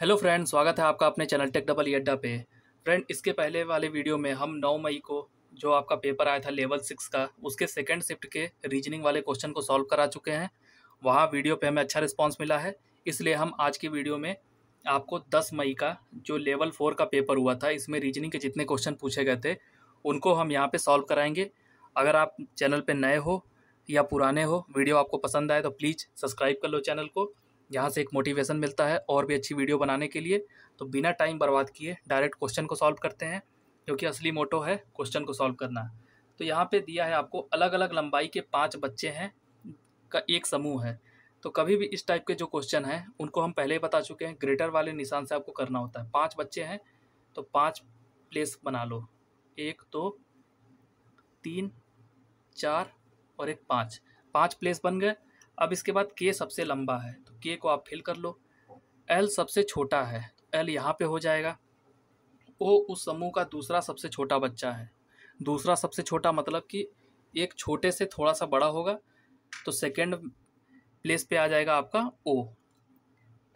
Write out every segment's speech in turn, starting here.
Hello friend स्वागत है आपका अपने चैनल टेक डबल अड्डा पे फ्रेंड इसके पहले वाले वीडियो में हम 9 मई को जो आपका पेपर आया था लेवल सिक्स का उसके सेकंड शिफ्ट के रीजनिंग वाले क्वेश्चन को सॉल्व करा चुके हैं वहाँ वीडियो पे हमें अच्छा रिस्पांस मिला है इसलिए हम आज की वीडियो में आपको दस मई का जो लेवल फोर का पेपर हुआ था इसमें रीजनिंग के जितने क्वेश्चन पूछे गए थे उनको हम यहाँ पर सॉल्व कराएँगे अगर आप चैनल पर नए हो या पुराने हो वीडियो आपको पसंद आए तो प्लीज़ सब्सक्राइब कर लो चैनल को यहाँ से एक मोटिवेशन मिलता है और भी अच्छी वीडियो बनाने के लिए तो बिना टाइम बर्बाद किए डायरेक्ट क्वेश्चन को सॉल्व करते हैं क्योंकि असली मोटो है क्वेश्चन को सॉल्व करना तो यहाँ पे दिया है आपको अलग अलग लंबाई के पाँच बच्चे हैं का एक समूह है तो कभी भी इस टाइप के जो क्वेश्चन हैं उनको हम पहले ही बता चुके हैं ग्रेटर वाले निशान से आपको करना होता है पाँच बच्चे हैं तो पाँच प्लेस बना लो एक दो तीन चार और एक पाँच पाँच प्लेस बन गए अब इसके बाद के सबसे लंबा है के को आप फिल कर लो एल सबसे छोटा है एल यहाँ पे हो जाएगा ओ उस समूह का दूसरा सबसे छोटा बच्चा है दूसरा सबसे छोटा मतलब कि एक छोटे से थोड़ा सा बड़ा होगा तो सेकेंड प्लेस पे आ जाएगा आपका ओ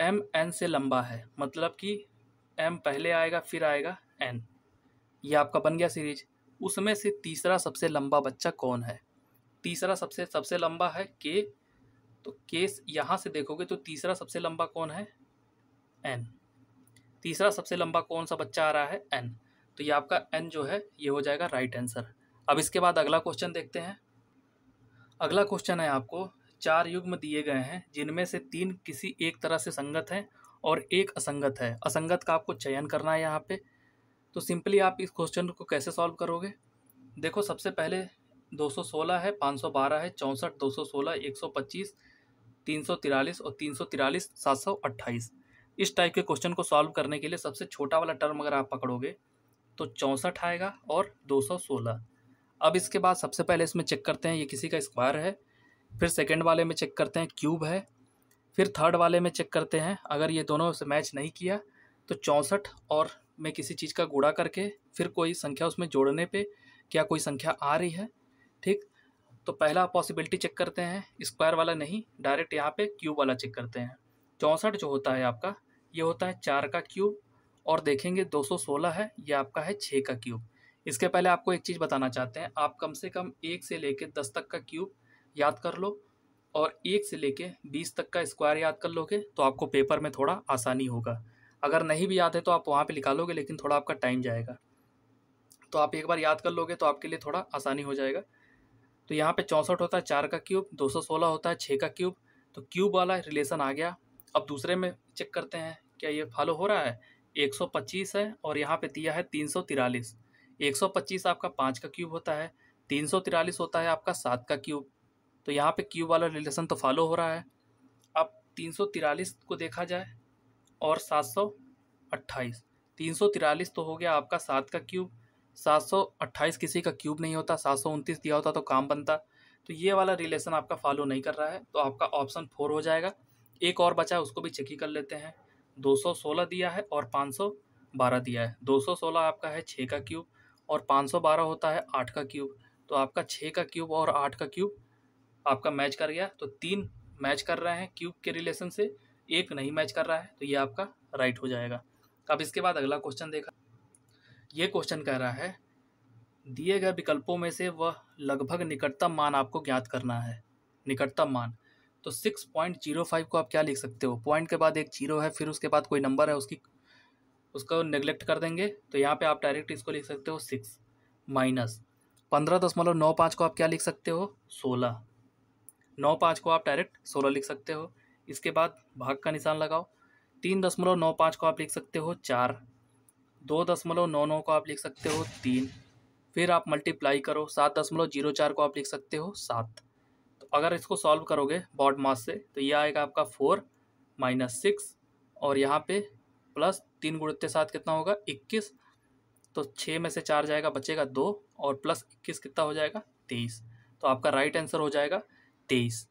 एम एन से लंबा है मतलब कि एम पहले आएगा फिर आएगा एन ये आपका बन गया सीरीज उसमें से तीसरा सबसे लंबा बच्चा कौन है तीसरा सबसे सबसे लंबा है के तो केस यहाँ से देखोगे तो तीसरा सबसे लंबा कौन है एन तीसरा सबसे लंबा कौन सा बच्चा आ रहा है एन तो ये आपका एन जो है ये हो जाएगा राइट आंसर अब इसके बाद अगला क्वेश्चन देखते हैं अगला क्वेश्चन है आपको चार युग्म दिए गए हैं जिनमें से तीन किसी एक तरह से संगत हैं और एक असंगत है असंगत का आपको चयन करना है यहाँ पे तो सिंपली आप इस क्वेश्चन को कैसे सॉल्व करोगे देखो सबसे पहले 216 है 512 है चौंसठ 216 125 तीन सौ तिरालीस और तीन सौ तिरालीस सात सौ अट्ठाईस इस टाइप के क्वेश्चन को सॉल्व करने के लिए सबसे छोटा वाला टर्म अगर आप पकड़ोगे तो चौंसठ आएगा और दो सौ सोलह अब इसके बाद सबसे पहले इसमें चेक करते हैं ये किसी का स्क्वायर है फिर सेकेंड वाले में चेक करते हैं क्यूब है फिर थर्ड वाले में चेक करते हैं अगर ये दोनों से मैच नहीं किया तो चौंसठ और में किसी चीज़ का गुड़ा करके फिर कोई संख्या उसमें जोड़ने पे क्या कोई संख्या आ रही है ठीक तो पहला पॉसिबिलिटी चेक करते हैं स्क्वायर वाला नहीं डायरेक्ट यहाँ पे क्यूब वाला चेक करते हैं चौंसठ जो होता है आपका ये होता है चार का क्यूब और देखेंगे 216 है ये आपका है छः का क्यूब इसके पहले आपको एक चीज़ बताना चाहते हैं आप कम से कम एक से लेके दस तक का क्यूब याद कर लो और एक से लेके बीस तक का स्क्वायर याद कर लोगे तो आपको पेपर में थोड़ा आसानी होगा अगर नहीं भी याद है तो आप वहाँ पर निकालोगे लेकिन थोड़ा आपका टाइम जाएगा तो आप एक बार याद कर लोगे तो आपके लिए थोड़ा आसानी हो जाएगा तो यहाँ पे चौंसठ होता है चार का क्यूब 216 होता है छः का क्यूब तो क्यूब वाला रिलेशन आ गया अब दूसरे में चेक करते हैं क्या ये फॉलो हो रहा है 125 है और यहाँ पे दिया है तीन सौ तिरालीस एक सौ पच्चीस आपका पाँच का क्यूब होता है तीन सौ तिरालीस होता है आपका सात का क्यूब तो यहाँ पर क्यूब वाला रिलेशन तो फॉलो हो रहा है अब तीन सौ तिरालीस को देखा जाए और सात सौ अट्ठाईस तीन सौ तिरालीस तो हो गया आपका सात का क्यूब 728 किसी का क्यूब नहीं होता सात दिया होता तो काम बनता तो ये वाला रिलेशन आपका फॉलो नहीं कर रहा है तो आपका ऑप्शन फोर हो जाएगा एक और बचा है उसको भी चेक ही कर लेते हैं 216 दिया है और 512 दिया है 216 आपका है छः का क्यूब और 512 होता है आठ का क्यूब तो आपका छः का क्यूब और आठ का क्यूब आपका मैच कर गया तो तीन मैच कर रहे हैं क्यूब के रिलेशन से एक नहीं मैच कर रहा है तो ये आपका राइट हो जाएगा अब इसके बाद अगला क्वेश्चन देखा ये क्वेश्चन कह रहा है दिए गए विकल्पों में से वह लगभग निकटतम मान आपको ज्ञात करना है निकटतम मान तो सिक्स पॉइंट जीरो फाइव को आप क्या लिख सकते हो पॉइंट के बाद एक जीरो है फिर उसके बाद कोई नंबर है उसकी उसको नेग्लेक्ट कर देंगे तो यहाँ पे आप डायरेक्ट इसको लिख सकते हो सिक्स माइनस पंद्रह दशमलव नौ पाँच को आप क्या लिख सकते हो सोलह नौ पाँच को आप डायरेक्ट सोलह लिख सकते हो इसके बाद भाग का निशान लगाओ तीन दशमलव नौ पाँच को आप लिख सकते हो चार दो दशमलव नौ नौ को आप लिख सकते हो तीन फिर आप मल्टीप्लाई करो सात दशमलव जीरो चार को आप लिख सकते हो सात तो अगर इसको सॉल्व करोगे बॉड मास से तो यह आएगा आपका फोर माइनस सिक्स और यहाँ पे प्लस तीन गुणते सात कितना होगा इक्कीस तो छः में से चार जाएगा बचेगा दो और प्लस इक्कीस कितना हो जाएगा तेईस तो आपका राइट आंसर हो जाएगा तेईस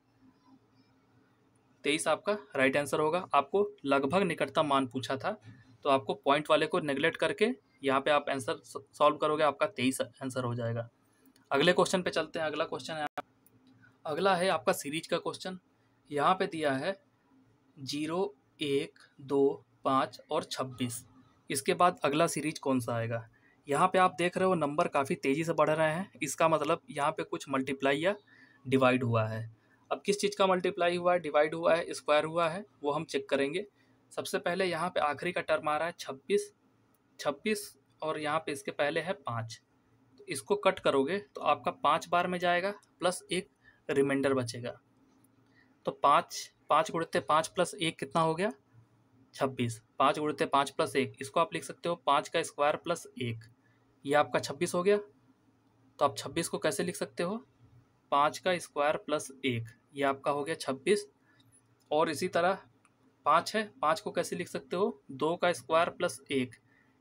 तेईस आपका राइट आंसर होगा आपको लगभग निकटतम मान पूछा था तो आपको पॉइंट वाले को निगलेक्ट करके यहाँ पे आप आंसर सॉल्व करोगे आपका तेईस आंसर हो जाएगा अगले क्वेश्चन पे चलते हैं अगला क्वेश्चन है अगला है आपका सीरीज का क्वेश्चन यहाँ पे दिया है जीरो एक दो पाँच और छब्बीस इसके बाद अगला सीरीज कौन सा आएगा यहाँ पे आप देख रहे हो नंबर काफ़ी तेज़ी से बढ़ रहे हैं इसका मतलब यहाँ पे कुछ मल्टीप्लाई या डिवाइड हुआ है अब किस चीज़ का मल्टीप्लाई हुआ है डिवाइड हुआ है स्क्वायर हुआ है वो हम चेक करेंगे सबसे पहले यहाँ पे आखिरी का टर्म आ रहा है छब्बीस छब्बीस और यहाँ पे इसके पहले है पाँच तो इसको कट करोगे तो आपका पाँच बार में जाएगा प्लस एक रिमाइंडर बचेगा तो पाँच पाँच गुड़ते पाँच प्लस एक कितना हो गया छब्बीस पाँच गुड़ते पाँच प्लस एक इसको आप लिख सकते हो पाँच का स्क्वायर प्लस एक ये आपका छब्बीस हो गया तो आप छब्बीस को कैसे लिख सकते हो पाँच का स्क्वायर प्लस एक ये आपका हो गया छब्बीस और इसी तरह पाँच है पाँच को कैसे लिख सकते हो दो का स्क्वायर प्लस एक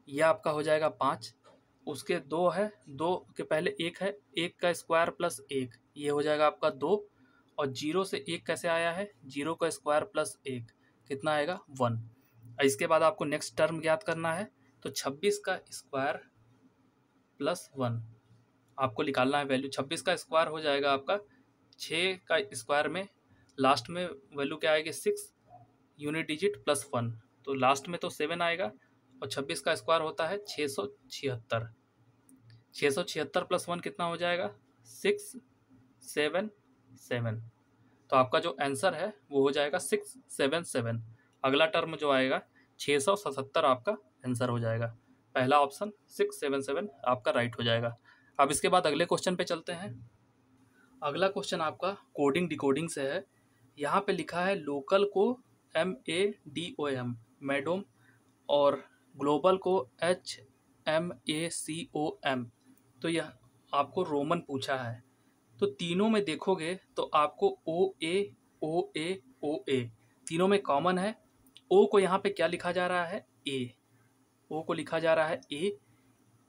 यह आपका हो जाएगा पाँच उसके दो है दो के पहले एक है एक का स्क्वायर प्लस एक ये हो जाएगा आपका दो और जीरो से एक कैसे आया है जीरो का स्क्वायर प्लस एक कितना आएगा वन और इसके बाद आपको नेक्स्ट टर्म ज्ञात करना है तो छब्बीस का स्क्वायर प्लस वन आपको निकालना है वैल्यू छब्बीस का स्क्वायर हो जाएगा आपका छः का स्क्वायर में लास्ट में वैल्यू क्या आएगी six unit digit plus one तो लास्ट में तो सेवन आएगा और छब्बीस का स्क्वायर होता है छः सौ छिहत्तर छः सौ छिहत्तर प्लस वन कितना हो जाएगा सिक्स सेवन सेवन तो आपका जो आंसर है वो हो जाएगा सिक्स सेवन सेवन अगला टर्म जो आएगा छः सौ सतहत्तर आपका आंसर हो जाएगा पहला ऑप्शन सिक्स सेवन सेवन आपका राइट हो जाएगा अब इसके बाद अगले क्वेश्चन पे चलते हैं अगला क्वेश्चन आपका कोडिंग डिकोडिंग से है यहाँ पे लिखा है लोकल को M A D O M मैडोम और ग्लोबल को H M A C O M तो यह आपको रोमन पूछा है तो तीनों में देखोगे तो आपको ओ ए ओ ए ओ ए तीनों में कॉमन है ओ को यहाँ पे क्या लिखा जा रहा है ए ओ को लिखा जा रहा है ए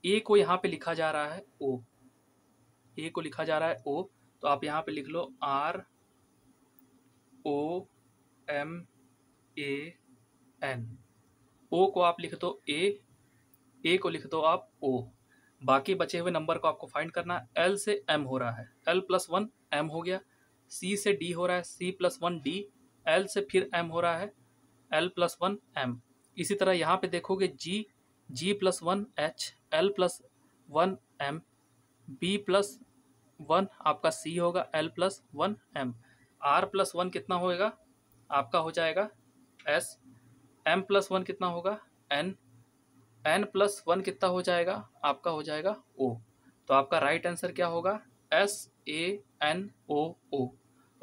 ए को यहाँ पे लिखा जा रहा है ओ ए को लिखा जा रहा है ओ तो आप यहाँ पे लिख लो R O M A N O को आप लिख दो ए ए को लिख दो आप ओ बाकी बचे हुए नंबर को आपको फाइंड करना एल से एम हो रहा है एल प्लस वन एम हो गया सी से डी हो रहा है C plus one D L से फिर एम हो रहा है एल प्लस वन एम इसी तरह यहाँ पे देखोगे G G plus one H L plus one M B plus one आपका सी होगा L plus one M R plus one कितना होएगा आपका हो जाएगा एस एम प्लस वन कितना होगा एन एन प्लस वन कितना हो जाएगा आपका हो जाएगा ओ तो आपका राइट आंसर क्या होगा S A N O O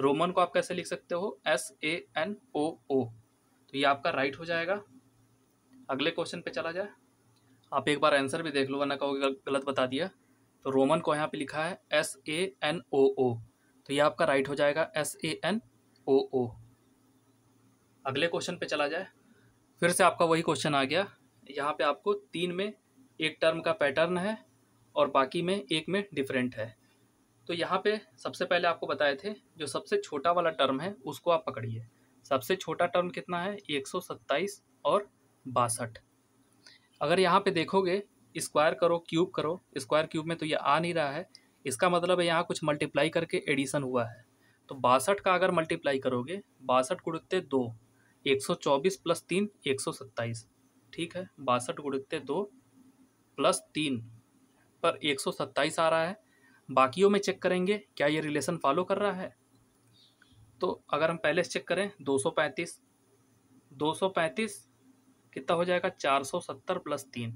Roman को आप कैसे लिख सकते हो एस ए एन ओ ओ तो ये आपका राइट हो जाएगा अगले क्वेश्चन पे चला जाए आप एक बार आंसर भी देख लो वरना कहोगे गलत बता दिया तो रोमन को यहाँ पे लिखा है एस ए एन ओ ओ तो ये आपका राइट हो जाएगा एस ए एन ओ ओ अगले क्वेश्चन पे चला जाए फिर से आपका वही क्वेश्चन आ गया यहाँ पे आपको तीन में एक टर्म का पैटर्न है और बाकी में एक में डिफरेंट है तो यहाँ पे सबसे पहले आपको बताए थे जो सबसे छोटा वाला टर्म है उसको आप पकड़िए सबसे छोटा टर्म कितना है एक सौ सत्ताईस और बासठ अगर यहाँ पर देखोगे स्क्वायर करो क्यूब करो स्क्वायर क्यूब में तो ये आ नहीं रहा है इसका मतलब है यहाँ कुछ मल्टीप्लाई करके एडिशन हुआ है तो बासठ का अगर मल्टीप्लाई करोगे बासठ कुड़ते दो एक सौ चौबीस प्लस तीन एक सौ सत्ताईस ठीक है बासठ गुणते दो प्लस तीन पर एक सौ सत्ताईस आ रहा है बाकियों में चेक करेंगे क्या ये रिलेशन फॉलो कर रहा है तो अगर हम पहले चेक करें दो सौ पैंतीस दो सौ पैंतीस कितना हो जाएगा चार सौ सत्तर प्लस तीन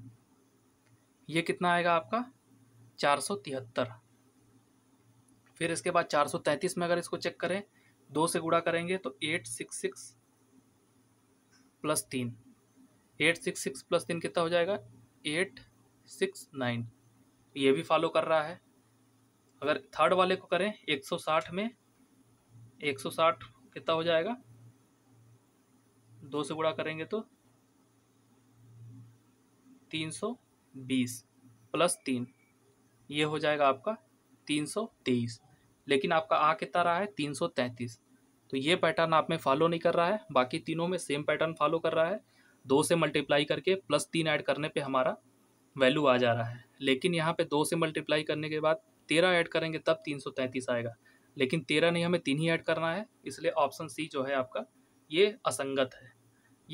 ये कितना आएगा आपका चार सौ तिहत्तर फिर इसके बाद चार सौ तैंतीस में अगर इसको चेक करें दो से गुड़ा करेंगे तो एट सिक्स सिक्स प्लस तीन एट सिक्स सिक्स प्लस तीन कितना हो जाएगा एट सिक्स नाइन ये भी फॉलो कर रहा है अगर थर्ड वाले को करें एक सौ साठ में एक सौ साठ कितना हो जाएगा दो से गुणा करेंगे तो तीन सौ बीस प्लस तीन ये हो जाएगा आपका तीन सौ तेईस लेकिन आपका आ कितना रहा है तीन सौ तैंतीस तो ये पैटर्न आप में फॉलो नहीं कर रहा है बाकी तीनों में सेम पैटर्न फॉलो कर रहा है दो से मल्टीप्लाई करके प्लस तीन ऐड करने पे हमारा वैल्यू आ जा रहा है लेकिन यहाँ पे दो से मल्टीप्लाई करने के बाद तेरह ऐड करेंगे तब तीन सौ तैंतीस आएगा लेकिन तेरह नहीं हमें तीन ही ऐड करना है इसलिए ऑप्शन सी जो है आपका ये असंगत है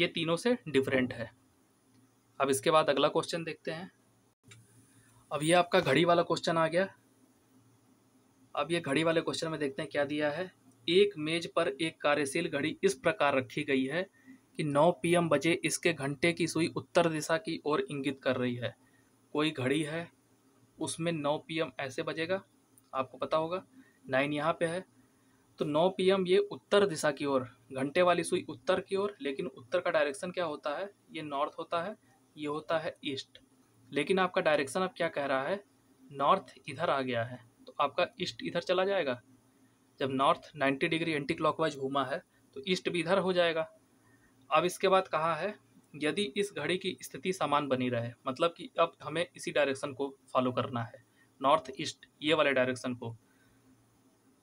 ये तीनों से डिफरेंट है अब इसके बाद अगला क्वेश्चन देखते हैं अब ये आपका घड़ी वाला क्वेश्चन आ गया अब ये घड़ी वाले क्वेश्चन में देखते हैं क्या दिया है एक मेज पर एक कार्यशील घड़ी इस प्रकार रखी गई है कि 9 पीएम बजे इसके घंटे की सुई उत्तर दिशा की ओर इंगित कर रही है कोई घड़ी है उसमें 9 पीएम ऐसे बजेगा आपको पता होगा नाइन यहाँ पे है तो 9 पीएम ये उत्तर दिशा की ओर घंटे वाली सुई उत्तर की ओर लेकिन उत्तर का डायरेक्शन क्या होता है ये नॉर्थ होता है ये होता है ईस्ट लेकिन आपका डायरेक्शन अब क्या कह रहा है नॉर्थ इधर आ गया है तो आपका ईस्ट इधर चला जाएगा जब नॉर्थ 90 डिग्री एंटी क्लॉकवाइज घूमा है तो ईस्ट भी इधर हो जाएगा अब इसके बाद कहा है यदि इस घड़ी की स्थिति समान बनी रहे मतलब कि अब हमें इसी डायरेक्शन को फॉलो करना है नॉर्थ ईस्ट ये वाले डायरेक्शन को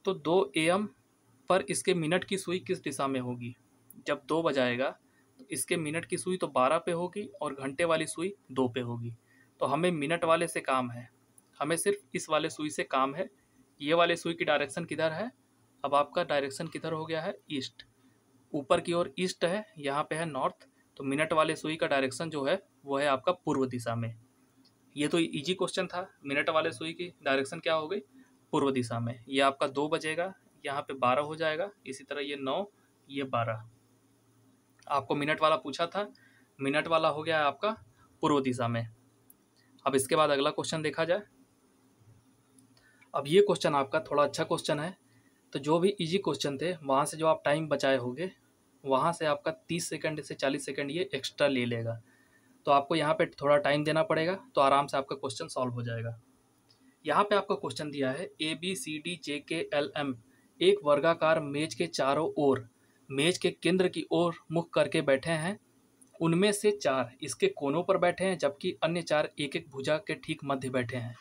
तो दो ए पर इसके मिनट की सुई किस दिशा में होगी जब दो बजाएगा तो इसके मिनट की सुई तो बारह पे होगी और घंटे वाली सुई दो पे होगी तो हमें मिनट वाले से काम है हमें सिर्फ इस वाले सुई से काम है ये वाले सुई की डायरेक्शन किधर है अब आपका डायरेक्शन किधर हो गया है ईस्ट ऊपर की ओर ईस्ट है यहाँ पे है नॉर्थ तो मिनट वाले सुई का डायरेक्शन जो है वो है आपका पूर्व दिशा में ये तो इजी क्वेश्चन था मिनट वाले सुई की डायरेक्शन क्या हो गई पूर्व दिशा में ये आपका दो बजेगा यहाँ पे बारह हो जाएगा इसी तरह ये नौ ये बारह आपको मिनट वाला पूछा था मिनट वाला हो गया है आपका पूर्व दिशा में अब इसके बाद अगला क्वेश्चन देखा जाए अब ये क्वेश्चन आपका थोड़ा अच्छा क्वेश्चन है तो जो भी इजी क्वेश्चन थे वहाँ से जो आप टाइम बचाए होगे वहाँ से आपका तीस सेकेंड से चालीस सेकेंड ये एक्स्ट्रा ले लेगा तो आपको यहाँ पे थोड़ा टाइम देना पड़ेगा तो आराम से आपका क्वेश्चन सॉल्व हो जाएगा यहाँ पे आपका क्वेश्चन दिया है ए बी सी डी जे के एल एम एक वर्गाकार मेज के चारों ओर मेज के केंद्र की ओर मुख करके बैठे हैं उनमें से चार इसके कोनों पर बैठे हैं जबकि अन्य चार एक एक भुजा के ठीक मध्य बैठे हैं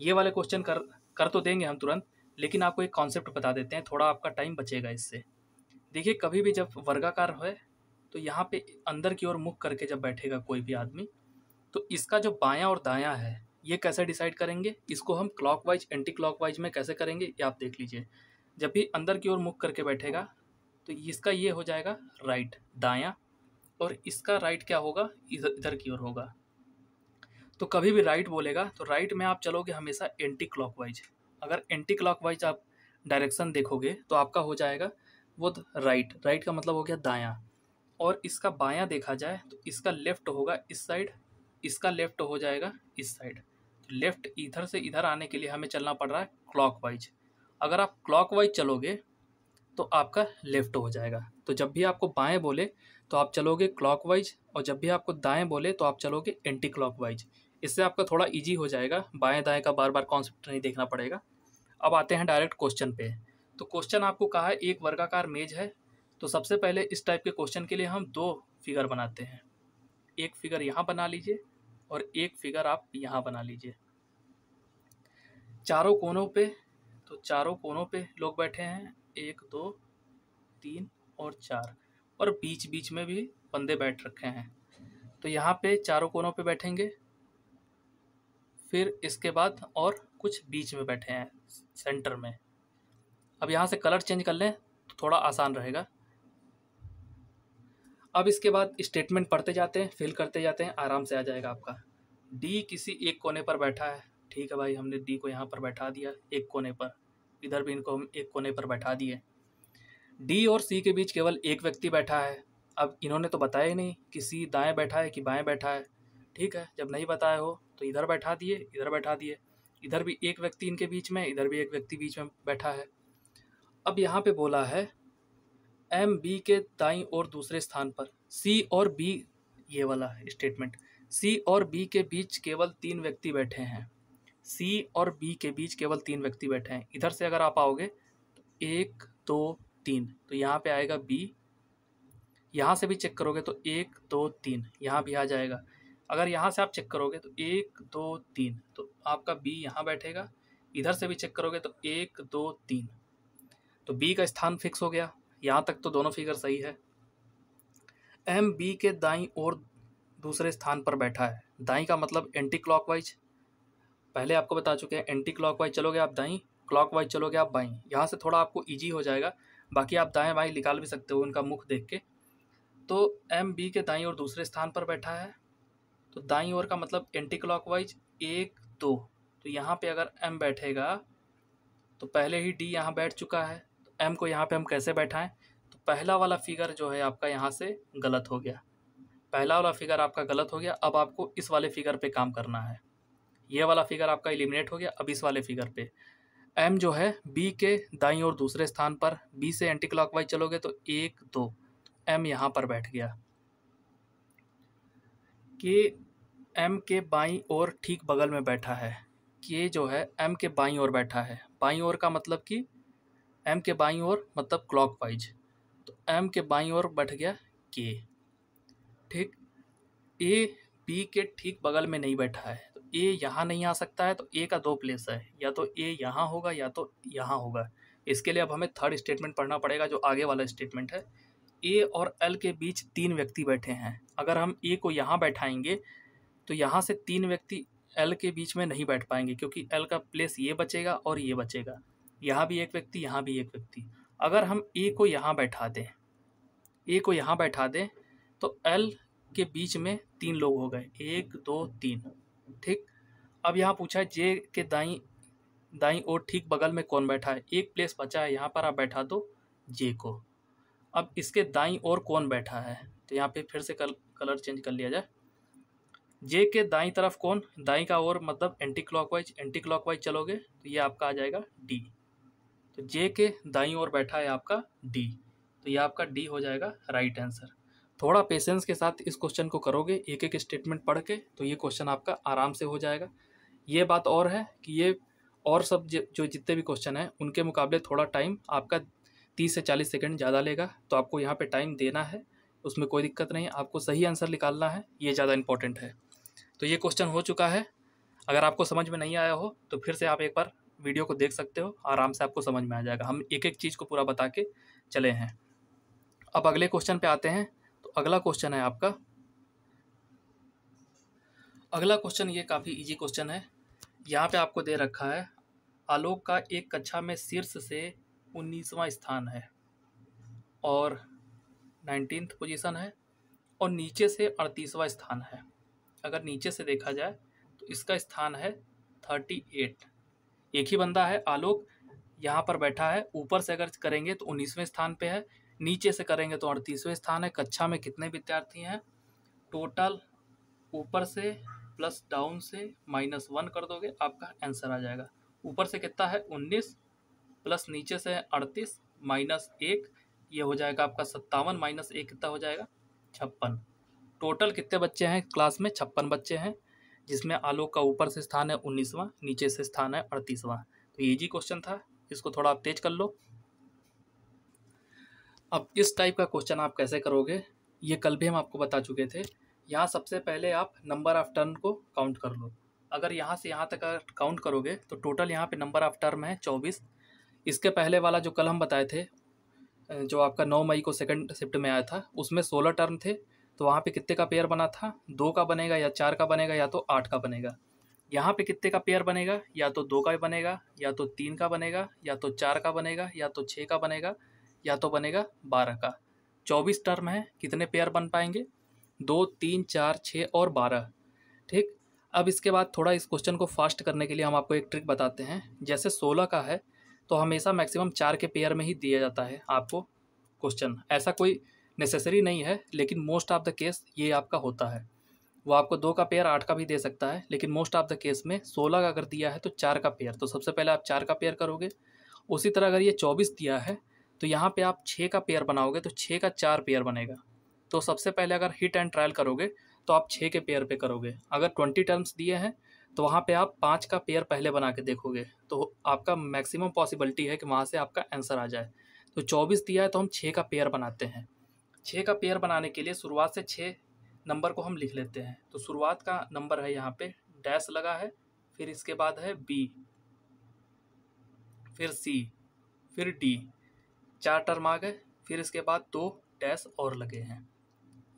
ये वाले क्वेश्चन कर कर तो देंगे हम तुरंत लेकिन आपको एक कॉन्सेप्ट बता देते हैं थोड़ा आपका टाइम बचेगा इससे देखिए कभी भी जब वर्गाकार हो तो यहाँ पे अंदर की ओर मुख करके जब बैठेगा कोई भी आदमी तो इसका जो बायां और दायां है ये कैसे डिसाइड करेंगे इसको हम क्लॉकवाइज एंटी क्लॉकवाइज में कैसे करेंगे ये आप देख लीजिए जब भी अंदर की ओर मुख करके बैठेगा तो इसका ये हो जाएगा राइट दायां और इसका राइट क्या होगा इधर इधर की ओर होगा तो कभी भी राइट बोलेगा तो राइट में आप चलोगे हमेशा एंटी क्लॉकवाइज अगर एंटी क्लॉक आप डायरेक्शन देखोगे तो आपका हो जाएगा वो राइट राइट का मतलब हो गया दायां और इसका बायां देखा जाए तो इसका लेफ्ट होगा इस साइड इसका लेफ्ट हो जाएगा इस साइड तो लेफ्ट इधर से इधर आने के लिए हमें चलना पड़ रहा है क्लॉक अगर आप क्लॉक चलोगे तो आपका लेफ्ट हो जाएगा तो जब भी आपको बाएं बोले तो आप चलोगे क्लॉक और जब भी आपको दाएं बोले तो आप चलोगे एंटी क्लॉक इससे आपका थोड़ा इजी हो जाएगा बाएं दाएं का बार बार कॉन्सेप्ट नहीं देखना पड़ेगा अब आते हैं डायरेक्ट क्वेश्चन पे तो क्वेश्चन आपको कहा है एक वर्गाकार मेज है तो सबसे पहले इस टाइप के क्वेश्चन के लिए हम दो फिगर बनाते हैं एक फिगर यहाँ बना लीजिए और एक फिगर आप यहाँ बना लीजिए चारों कोनों पे तो चारों कोनों पे लोग बैठे हैं एक दो तीन और चार और बीच बीच में भी बंदे बैठ रखे हैं तो यहाँ पे चारों कोनों पे बैठेंगे फिर इसके बाद और कुछ बीच में बैठे हैं सेंटर में अब यहाँ से कलर चेंज कर लें तो थोड़ा आसान रहेगा अब इसके बाद स्टेटमेंट पढ़ते जाते हैं फिल करते जाते हैं आराम से आ जाएगा आपका डी किसी एक कोने पर बैठा है ठीक है भाई हमने डी को यहाँ पर बैठा दिया एक कोने पर इधर भी इनको हम एक कोने पर बैठा दिए डी और सी के बीच केवल एक व्यक्ति बैठा है अब इन्होंने तो बताया ही नहीं कि सी दाएँ बैठा है कि बाएँ बैठा है ठीक है जब नहीं बताया हो तो इधर बैठा दिए इधर बैठा दिए इधर भी एक व्यक्ति इनके बीच में इधर भी एक व्यक्ति बीच में बैठा है अब यहाँ पे बोला है एम बी के दाई और दूसरे स्थान पर सी और बी ये वाला स्टेटमेंट सी और बी के बीच केवल तीन व्यक्ति बैठे हैं सी और बी के बीच केवल तीन व्यक्ति बैठे हैं इधर से अगर आप आओगे तो एक दो तीन तो यहाँ पे आएगा बी यहाँ से भी चेक करोगे तो एक दो तीन यहाँ भी आ जाएगा अगर यहाँ से आप चेक करोगे तो एक दो तीन तो आपका बी यहाँ बैठेगा इधर से भी चेक करोगे तो एक दो तीन तो बी का स्थान फिक्स हो गया यहाँ तक तो दोनों फिगर सही है एम बी के दाई और दूसरे स्थान पर बैठा है दाई का मतलब एंटी क्लॉकवाइज पहले आपको बता चुके हैं एंटी क्लॉकवाइज चलोगे आप दाई क्लॉकवाइज चलोगे आप बाई यहाँ से थोड़ा आपको ईजी हो जाएगा बाकी आप दाएँ बाएँ निकाल भी सकते हो उनका मुख देख के तो एम बी के दाई और दूसरे स्थान पर बैठा है तो दाई ओर का मतलब एंटी क्लॉक वाइज एक दो तो यहाँ पे अगर एम बैठेगा तो पहले ही डी यहाँ बैठ चुका है तो एम को यहाँ पे हम कैसे बैठाएं तो पहला वाला फिगर जो है आपका यहाँ से गलत हो गया पहला वाला फिगर आपका गलत हो गया अब आपको इस वाले फिगर पे काम करना है ये वाला फिगर आपका एलिमिनेट हो गया अब इस वाले फिगर पे एम जो है बी के दाई और दूसरे स्थान पर बी से एंटी क्लॉक चलोगे तो एक दो एम यहाँ पर बैठ गया के एम के बाई और ठीक बगल में बैठा है के जो है एम के बाई और बैठा है बाई और का मतलब कि एम के बाई और मतलब क्लॉक वाइज तो एम के बाई और बैठ गया के ठीक ए बी के ठीक बगल में नहीं बैठा है तो ए यहाँ नहीं आ सकता है तो ए का दो प्लेस है या तो ए यहाँ होगा या तो यहाँ होगा इसके लिए अब हमें थर्ड स्टेटमेंट पढ़ना पड़ेगा जो आगे वाला स्टेटमेंट है ए और एल के बीच तीन व्यक्ति बैठे हैं अगर हम ए को यहाँ बैठाएंगे तो यहाँ से तीन व्यक्ति एल के बीच में नहीं बैठ पाएंगे क्योंकि एल का प्लेस ये बचेगा और ये बचेगा यहाँ भी एक व्यक्ति यहाँ भी एक व्यक्ति अगर हम ए को यहाँ बैठा दें ए को यहाँ बैठा दें तो एल के बीच में तीन लोग हो गए एक दो तीन ठीक अब यहाँ पूछा है जे के दाई दाई और ठीक बगल में कौन बैठा है एक प्लेस बचा है यहाँ पर आप बैठा दो जे को अब इसके दाई और कौन बैठा है तो यहाँ पे फिर से कल कलर चेंज कर लिया जाए जे के दाई तरफ कौन दाई का और मतलब एंटी क्लॉकवाइज एंटी क्लॉकवाइज चलोगे तो ये आपका आ जाएगा डी तो जे के दाई और बैठा है आपका डी तो ये आपका डी हो जाएगा राइट आंसर थोड़ा पेशेंस के साथ इस क्वेश्चन को करोगे एक एक स्टेटमेंट पढ़ के तो ये क्वेश्चन आपका आराम से हो जाएगा ये बात और है कि ये और सब जो जितने भी क्वेश्चन हैं उनके मुकाबले थोड़ा टाइम आपका तीस से चालीस सेकेंड ज़्यादा लेगा तो आपको यहाँ पे टाइम देना है उसमें कोई दिक्कत नहीं आपको सही आंसर निकालना है ये ज़्यादा इंपॉर्टेंट है तो ये क्वेश्चन हो चुका है अगर आपको समझ में नहीं आया हो तो फिर से आप एक बार वीडियो को देख सकते हो आराम से आपको समझ में आ जाएगा हम एक एक चीज़ को पूरा बता के चले हैं अब अगले क्वेश्चन पर आते हैं तो अगला क्वेश्चन है आपका अगला क्वेश्चन ये काफ़ी ईजी क्वेश्चन है यहाँ पर आपको दे रखा है आलोक का एक कक्षा में शीर्ष से उन्नीसवां स्थान है और नाइनटीन्थ पोजीशन है और नीचे से अड़तीसवां स्थान है अगर नीचे से देखा जाए तो इसका स्थान है थर्टी एट एक ही बंदा है आलोक यहाँ पर बैठा है ऊपर से अगर करेंगे तो उन्नीसवें स्थान पे है नीचे से करेंगे तो अड़तीसवें स्थान है कक्षा में कितने विद्यार्थी हैं टोटल ऊपर से प्लस डाउन से माइनस वन कर दोगे आपका आंसर आ जाएगा ऊपर से कितना है उन्नीस प्लस नीचे से अड़तीस माइनस एक ये हो जाएगा आपका सत्तावन माइनस एक कितना हो जाएगा छप्पन टोटल कितने बच्चे हैं क्लास में छप्पन बच्चे हैं जिसमें आलोक का ऊपर से स्थान है उन्नीसवां नीचे से स्थान है अड़तीसवां तो ये जी क्वेश्चन था इसको थोड़ा आप तेज कर लो अब इस टाइप का क्वेश्चन आप कैसे करोगे ये कल भी हम आपको बता चुके थे यहाँ सबसे पहले आप नंबर ऑफ़ टर्न को काउंट कर लो अगर यहाँ से यहाँ तक काउंट करोगे तो टोटल यहाँ पे नंबर ऑफ़ टर्म है चौबीस इसके पहले वाला जो कल हम बताए थे जो आपका नौ मई को सेकंड शिफ्ट में आया था उसमें सोलह टर्म थे तो वहाँ पे कितने का पेयर बना था दो का बनेगा या चार का बनेगा या तो आठ का बनेगा यहाँ पे कितने का पेयर बनेगा या तो दो का बनेगा या तो तीन का बनेगा या तो चार का बनेगा या तो छः का बनेगा या तो बनेगा बारह का चौबीस टर्म है कितने पेयर बन पाएंगे दो तीन चार छः और बारह ठीक अब इसके बाद थोड़ा इस क्वेश्चन को फास्ट करने के लिए हम आपको एक ट्रिक बताते हैं जैसे सोलह का है तो हमेशा मैक्सिमम चार के पेयर में ही दिया जाता है आपको क्वेश्चन ऐसा कोई नेसेसरी नहीं है लेकिन मोस्ट ऑफ द केस ये आपका होता है वो आपको दो का पेयर आठ का भी दे सकता है लेकिन मोस्ट ऑफ द केस में सोलह का अगर दिया है तो चार का पेयर तो सबसे पहले आप चार का पेयर करोगे उसी तरह अगर ये चौबीस दिया है तो यहाँ पे आप छः का पेयर बनाओगे तो छः का चार पेयर बनेगा तो सबसे पहले अगर हिट एंड ट्रायल करोगे तो आप छः के पेयर पे करोगे अगर ट्वेंटी टर्म्स दिए हैं तो वहाँ पे आप पाँच का पेयर पहले बना के देखोगे तो आपका मैक्सिमम पॉसिबिलिटी है कि वहाँ से आपका आंसर आ जाए तो चौबीस दिया है तो हम छः का पेयर बनाते हैं छः का पेयर बनाने के लिए शुरुआत से छः नंबर को हम लिख लेते हैं तो शुरुआत का नंबर है यहाँ पे डैश लगा है फिर इसके बाद है बी फिर सी फिर डी चार टर्म आ गए फिर इसके बाद दो डैश और लगे हैं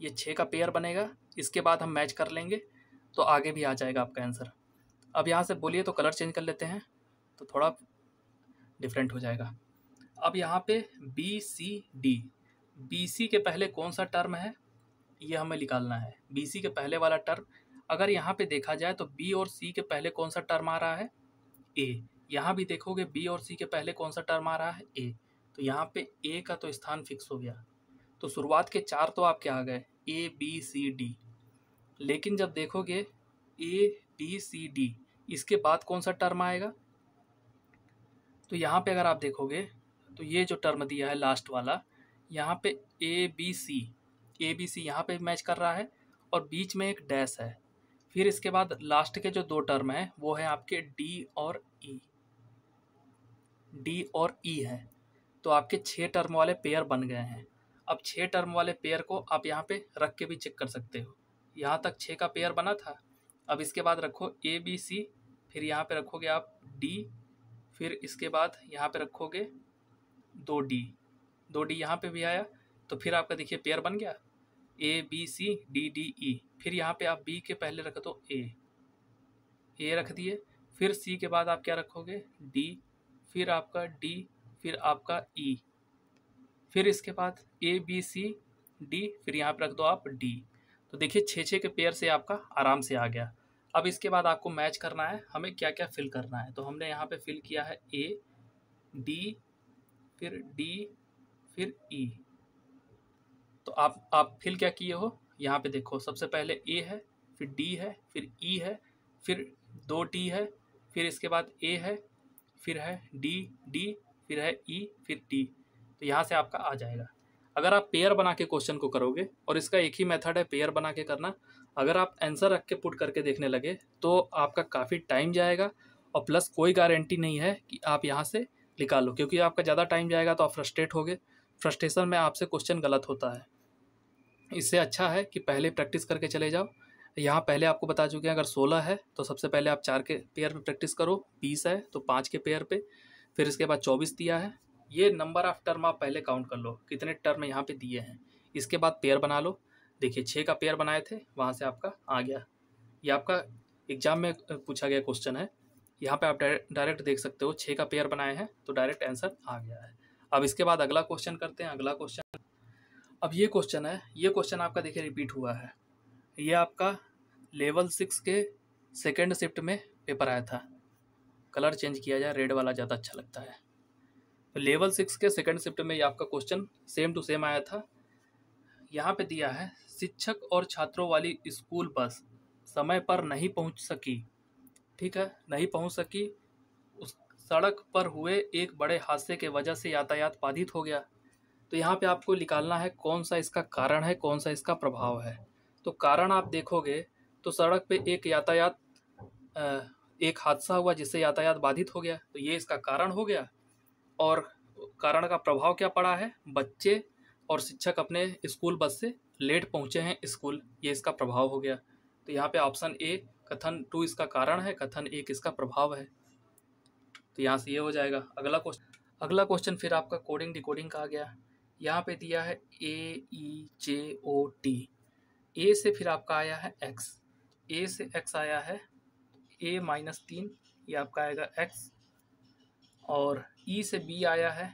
ये छः का पेयर बनेगा इसके बाद हम मैच कर लेंगे तो आगे भी आ जाएगा आपका आंसर अब यहाँ से बोलिए तो कलर चेंज कर लेते हैं तो थोड़ा डिफरेंट हो जाएगा अब यहाँ पे B C D B C के पहले कौन सा टर्म है ये हमें निकालना है बी सी के पहले वाला टर्म अगर यहाँ पे देखा जाए तो बी और सी के पहले कौन सा टर्म आ रहा है ए यहाँ भी देखोगे बी और सी के पहले कौन सा टर्म आ रहा है ए तो यहाँ पे ए का तो स्थान फिक्स हो गया तो शुरुआत के चार तो आपके आ गए ए बी सी डी लेकिन जब देखोगे ए बी सी डी इसके बाद कौन सा टर्म आएगा तो यहाँ पे अगर आप देखोगे तो ये जो टर्म दिया है लास्ट वाला यहाँ पे ए बी सी ए बी सी यहाँ पर मैच कर रहा है और बीच में एक डैश है फिर इसके बाद लास्ट के जो दो टर्म हैं वो है आपके डी और ई e। डी और ई e है तो आपके छः टर्म वाले पेयर बन गए हैं अब छः टर्म वाले पेयर को आप यहाँ पे रख के भी चेक कर सकते हो यहाँ तक छः का पेयर बना था अब इसके बाद रखो ए बी सी फिर यहाँ पे रखोगे आप डी फिर इसके बाद यहाँ पे रखोगे दो डी दो डी यहाँ पे भी आया तो फिर आपका देखिए पेयर बन गया A B C D D E फिर यहाँ पे आप बी के पहले रख दो ए तो ए रख दिए फिर सी के बाद आप क्या रखोगे डी फिर आपका डी फिर आपका ई e। फिर इसके बाद ए बी सी डी फिर यहाँ पर रख दो आप डी तो देखिए छः छः के पेयर से आपका आराम से आ गया अब इसके बाद आपको मैच करना है हमें क्या क्या फिल करना है तो हमने यहाँ पे फिल किया है ए डी फिर डी फिर ई e। तो आप आप फिल क्या किए हो यहाँ पे देखो सबसे पहले ए है फिर डी है फिर ई e है फिर दो टी है फिर इसके बाद ए है फिर है डी डी फिर है ई e, फिर टी तो यहाँ से आपका आ जाएगा अगर आप पेयर बना के क्वेश्चन को करोगे और इसका एक ही मेथड है पेयर बना के करना अगर आप आंसर रख के पुट करके देखने लगे तो आपका काफ़ी टाइम जाएगा और प्लस कोई गारंटी नहीं है कि आप यहाँ से निकाल लो क्योंकि आपका ज़्यादा टाइम जाएगा तो आप फ्रस्ट्रेट होगे फ्रस्ट्रेशन में आपसे क्वेश्चन गलत होता है इससे अच्छा है कि पहले प्रैक्टिस करके चले जाओ यहाँ पहले आपको बता चुके हैं अगर सोलह है तो सबसे पहले आप चार के पेयर पर प्रैक्टिस करो बीस है तो पाँच के पेयर पर फिर इसके बाद चौबीस दिया है ये नंबर ऑफ़ टर्म आप पहले काउंट कर लो कितने टर्म यहाँ पर दिए हैं इसके बाद पेयर बना लो देखिए छः का पेयर बनाए थे वहाँ से आपका आ गया ये आपका एग्जाम में पूछा गया क्वेश्चन है यहाँ पे आप डायरेक्ट देख सकते हो छः का पेयर बनाए हैं तो डायरेक्ट आंसर आ गया है अब इसके बाद अगला क्वेश्चन करते हैं अगला क्वेश्चन अब ये क्वेश्चन है ये क्वेश्चन आपका देखिए रिपीट हुआ है ये आपका लेवल सिक्स के सेकेंड शिफ्ट में पेपर आया था कलर चेंज किया जाए रेड वाला ज़्यादा अच्छा लगता है तो लेवल सिक्स के सेकेंड शिफ्ट में ये आपका क्वेश्चन सेम टू सेम आया था यहाँ पे दिया है शिक्षक और छात्रों वाली स्कूल बस समय पर नहीं पहुंच सकी ठीक है नहीं पहुंच सकी उस सड़क पर हुए एक बड़े हादसे के वजह से यातायात बाधित हो गया तो यहाँ पे आपको निकालना है कौन सा इसका कारण है कौन सा इसका प्रभाव है तो कारण आप देखोगे तो सड़क पे एक यातायात एक हादसा हुआ जिससे यातायात बाधित हो गया तो ये इसका कारण हो गया और कारण का प्रभाव क्या पड़ा है बच्चे और शिक्षक अपने स्कूल बस से लेट पहुँचे हैं स्कूल ये इसका प्रभाव हो गया तो यहाँ पे ऑप्शन ए कथन टू इसका कारण है कथन एक इसका प्रभाव है तो यहाँ से ये हो जाएगा अगला क्वेश्चन अगला क्वेश्चन फिर आपका कोडिंग डिकोडिंग का आ गया यहाँ पे दिया है ए ई जे ओ टी ए से फिर आपका आया है एक्स ए से एक्स आया है ए माइनस तीन ये आपका आएगा एक्स और ई e से बी आया है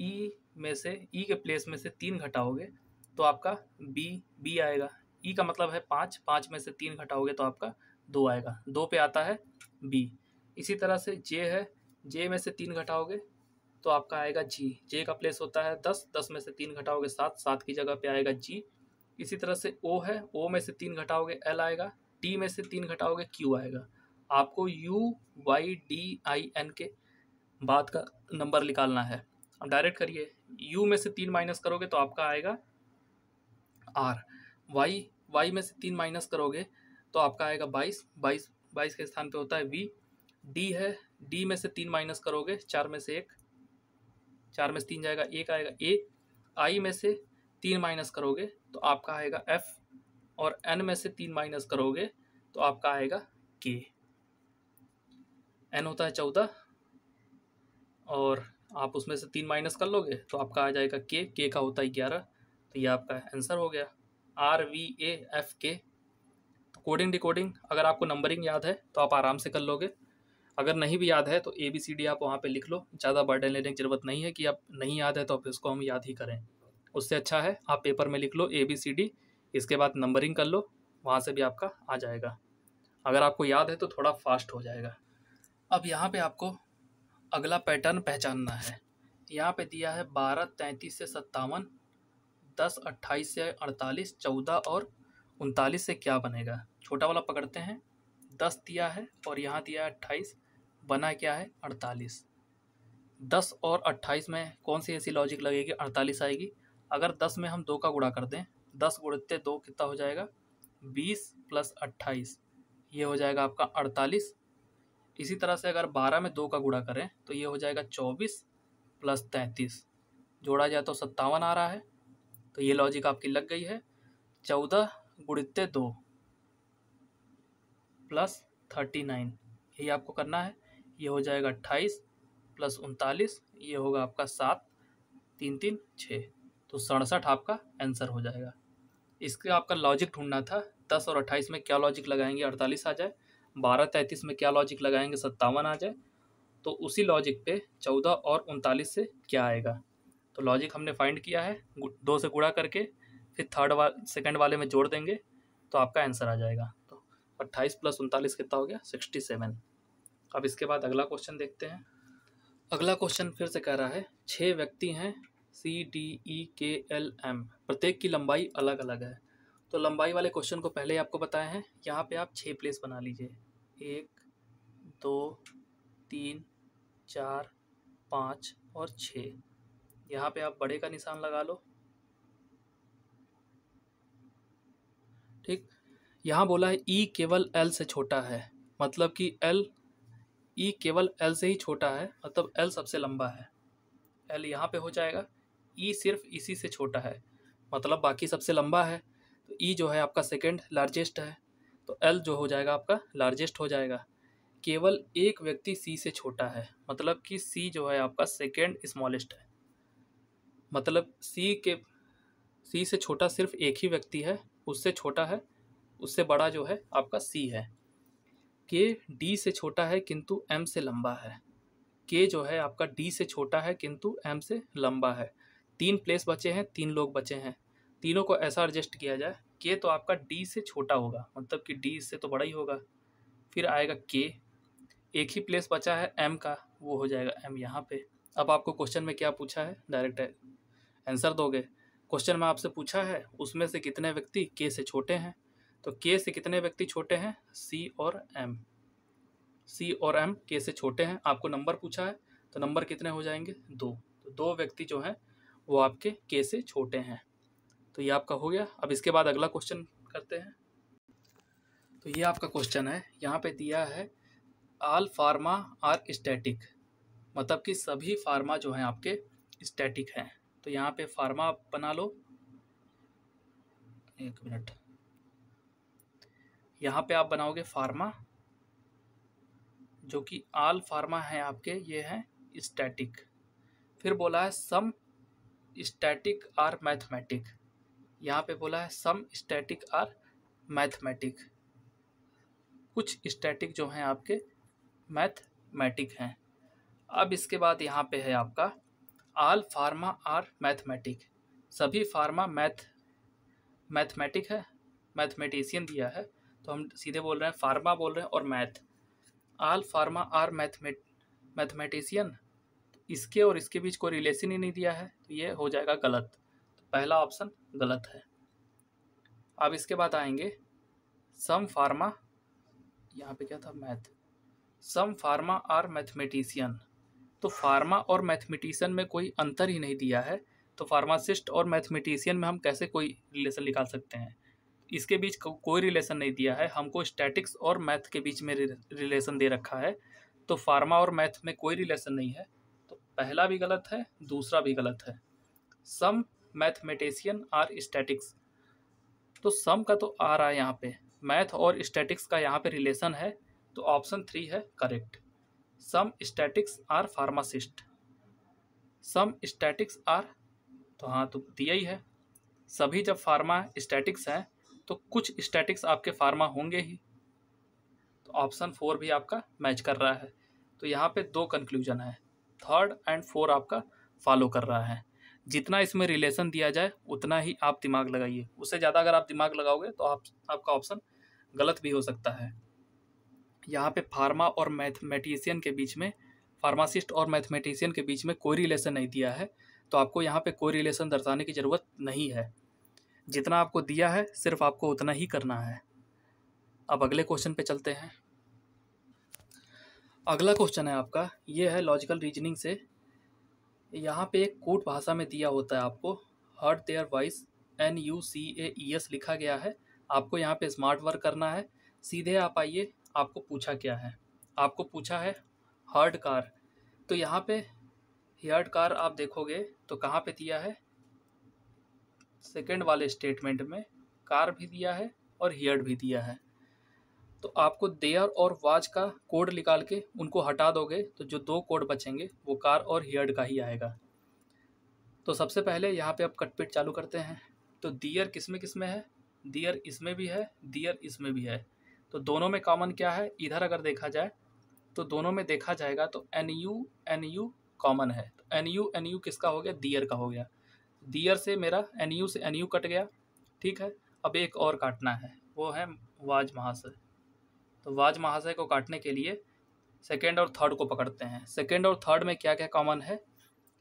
ई e में से ई e के प्लेस में से तीन घटाओगे तो आपका बी बी आएगा ई e का मतलब है पाँच पाँच में से तीन घटाओगे तो आपका दो आएगा दो पे आता है बी इसी तरह से जे है जे में से तीन घटाओगे तो आपका आएगा जी जे का प्लेस होता है दस दस में से तीन घटाओगे सात सात की जगह पे आएगा जी इसी तरह से ओ है ओ में से तीन घटाओगे एल आएगा टी में से तीन घटाओगे क्यू आएगा आपको U Y D I N के बाद का नंबर निकालना है अब डायरेक्ट करिए यू में से तीन माइनस करोगे तो आपका आएगा आर वाई वाई में से तीन माइनस करोगे तो आपका आएगा बाईस बाईस बाईस के स्थान पे होता है वी डी है डी में से तीन माइनस करोगे चार में से एक चार में से तीन जाएगा एक आएगा ए आई में से तीन माइनस करोगे तो आपका आएगा एफ और एन में से तीन माइनस करोगे तो आपका आएगा के एन होता है चौदह और आप उसमें से तीन माइनस कर लोगे तो आपका आ जाएगा के के का होता है ग्यारह तो ये आपका आंसर हो गया आर वी ए एफ के कोडिंग डिकोडिंग अगर आपको नंबरिंग याद है तो आप आराम से कर लोगे अगर नहीं भी याद है तो ए बी सी डी आप वहाँ पे लिख लो ज़्यादा बर्डन लेने की ज़रूरत नहीं है कि आप नहीं याद है तो आप इसको हम याद ही करें उससे अच्छा है आप पेपर में लिख लो ए बी सी डी इसके बाद नंबरिंग कर लो वहाँ से भी आपका आ जाएगा अगर आपको याद है तो थोड़ा फास्ट हो जाएगा अब यहाँ पे आपको अगला पैटर्न पहचानना है यहाँ पे दिया है बारह तैंतीस से सत्तावन दस अट्ठाईस से अड़तालीस चौदह और उनतालीस से क्या बनेगा छोटा वाला पकड़ते हैं दस दिया है और यहाँ दिया है अट्ठाईस बना क्या है अड़तालीस दस और अट्ठाईस में कौन सी ऐसी लॉजिक लगेगी अड़तालीस आएगी अगर दस में हम दो का गुड़ा कर दें दस गुड़ते दो कितना हो जाएगा बीस प्लस अट्ठाईस ये हो जाएगा आपका अड़तालीस इसी तरह से अगर बारह में दो का गुड़ा करें तो ये हो जाएगा चौबीस प्लस तैंतीस जोड़ा जाए तो सत्तावन आ रहा है तो ये लॉजिक आपकी लग गई है चौदह गुणित्ते दो प्लस थर्टी नाइन यही आपको करना है ये हो जाएगा अट्ठाईस प्लस उनतालीस ये होगा आपका सात तीन तीन छः तो सड़सठ आपका आंसर हो जाएगा इसका आपका लॉजिक ढूंढना था दस और अट्ठाईस में क्या लॉजिक लगाएंगे अड़तालीस आ जाए बारह तैंतीस में क्या लॉजिक लगाएंगे सत्तावन आ जाए तो उसी लॉजिक पे चौदह और उनतालीस से क्या आएगा तो लॉजिक हमने फाइंड किया है दो से गुड़ा करके फिर थर्ड वा सेकेंड वाले में जोड़ देंगे तो आपका आंसर आ जाएगा तो अट्ठाईस प्लस उनतालीस कितना हो गया सिक्सटी सेवन अब इसके बाद अगला क्वेश्चन देखते हैं अगला क्वेश्चन फिर से कह रहा है छः व्यक्ति हैं सी डी ई के एल एम प्रत्येक की लंबाई अलग अलग है तो लंबाई वाले क्वेश्चन को पहले ही आपको बताए हैं यहाँ पे आप छः प्लेस बना लीजिए एक दो तीन चार पाँच और छः यहाँ पे आप बड़े का निशान लगा लो ठीक यहाँ बोला है ई e केवल एल से छोटा है मतलब कि एल ई e केवल एल से ही छोटा है मतलब एल सबसे लंबा है एल यहाँ पे हो जाएगा ई e सिर्फ इसी से छोटा है मतलब बाकी सबसे लंबा है तो ई जो है आपका सेकंड लार्जेस्ट है तो एल जो हो जाएगा आपका लार्जेस्ट हो जाएगा केवल एक व्यक्ति सी से छोटा है मतलब कि सी जो है आपका सेकेंड स्मॉलेस्ट है मतलब सी के सी से छोटा सिर्फ एक ही व्यक्ति है उससे छोटा है उससे बड़ा जो है आपका सी है के डी से छोटा है किंतु एम से लंबा है के जो है आपका डी से छोटा है किंतु एम से लंबा है तीन प्लेस बचे हैं तीन लोग बचे हैं तीनों को ऐसा एडजस्ट किया जाए के तो आपका डी से छोटा होगा मतलब कि डी इससे तो बड़ा ही होगा फिर आएगा के एक ही प्लेस बचा है एम का वो हो जाएगा एम यहाँ पे अब आपको क्वेश्चन में क्या पूछा है डायरेक्ट आंसर दोगे क्वेश्चन में आपसे पूछा है उसमें से कितने व्यक्ति के से छोटे हैं तो के से कितने व्यक्ति छोटे हैं सी और एम सी और एम के से छोटे हैं आपको नंबर पूछा है तो नंबर कितने हो जाएंगे दो तो दो व्यक्ति जो हैं वो आपके के से छोटे हैं तो ये आपका हो गया अब इसके बाद अगला क्वेश्चन करते हैं तो ये आपका क्वेश्चन है यहाँ पे दिया है आल फार्मा आर स्टैटिक मतलब कि सभी फार्मा जो हैं आपके स्टैटिक हैं तो यहाँ पे फार्मा बना लो एक मिनट यहाँ पे आप बनाओगे फार्मा जो कि आल फार्मा है आपके ये है स्टैटिक फिर बोला है सम स्टैटिक आर मैथमेटिक यहाँ पे बोला है सम स्टैटिक आर मैथमेटिक कुछ स्टैटिक जो हैं आपके मैथमेटिक हैं अब इसके बाद यहाँ पे है आपका आल फार्मा आर मैथमेटिक सभी फार्मा मैथ मैथमेटिक है मैथमेटिशियन दिया है तो हम सीधे बोल रहे हैं फार्मा बोल रहे हैं और मैथ आल फार्मा आर मैथमेट मैथमेटिशियन इसके और इसके बीच कोई रिलेशन ही नहीं दिया है तो ये हो जाएगा गलत तो पहला ऑप्शन गलत है अब इसके बाद आएंगे सम फार्मा यहाँ पे क्या था math some pharma are mathematician तो फार्मा और मैथमेटिशियन में कोई अंतर ही नहीं दिया है तो फार्मासिस्ट और मैथमेटिशियन में हम कैसे कोई रिलेशन निकाल सकते हैं इसके बीच को, कोई रिलेशन नहीं दिया है हमको स्टैटिक्स और मैथ के बीच में रिलेशन दे रखा है तो फार्मा और मैथ में कोई रिलेशन नहीं है तो पहला भी गलत है दूसरा भी गलत है सम मैथमेटिशियन आर स्टैटिक्स तो सम का तो आ रहा है यहाँ पे मैथ और स्टैटिक्स का यहाँ पे रिलेशन है तो ऑप्शन थ्री है correct some statics are pharmacist some statics are तो हाँ तो दिया ही है सभी जब फार्मा स्टैटिक्स हैं तो कुछ स्टैटिक्स आपके फार्मा होंगे ही तो ऑप्शन फोर भी आपका मैच कर रहा है तो यहाँ पे दो कंक्लूजन है थर्ड एंड फोर आपका फॉलो कर रहा है जितना इसमें रिलेशन दिया जाए उतना ही आप दिमाग लगाइए उससे ज़्यादा अगर आप दिमाग लगाओगे तो आप आपका ऑप्शन गलत भी हो सकता है यहाँ पे फार्मा और मैथमेटिशियन के बीच में फार्मासिस्ट और मैथमेटिशियन के बीच में कोई रिलेशन नहीं दिया है तो आपको यहाँ पे कोई रिलेशन दर्शाने की ज़रूरत नहीं है जितना आपको दिया है सिर्फ आपको उतना ही करना है अब अगले क्वेश्चन पे चलते हैं अगला क्वेश्चन है आपका ये है लॉजिकल रीजनिंग से यहाँ पे एक कोट भाषा में दिया होता है आपको hurt there wise N U C S लिखा गया है आपको यहाँ पे स्मार्ट वर्क करना है सीधे आप आइए आपको पूछा क्या है आपको पूछा है हर्ड कार तो यहाँ पे हर्ड कार आप देखोगे तो कहाँ पे दिया है सेकेंड वाले स्टेटमेंट में कार भी दिया है और हियर्ड भी दिया है तो आपको देयर और वाज का कोड निकाल के उनको हटा दोगे तो जो दो कोड बचेंगे वो कार और हियर्ड का ही आएगा तो सबसे पहले यहाँ पे आप कटपिट चालू करते हैं तो दियर किस में किस में है दियर इसमें भी है दियर इसमें भी है तो दोनों में कॉमन क्या है इधर अगर देखा जाए तो दोनों में देखा जाएगा तो N U N U common है तो एन यू एन यू किसका हो गया दियर का हो गया दियर से मेरा एन यू से एन यू कट गया ठीक है अब एक और काटना है वो है वाज महाशय तो वाज महाशय को काटने के लिए सेकेंड और थर्ड को पकड़ते हैं सेकेंड और थर्ड में क्या क्या कॉमन है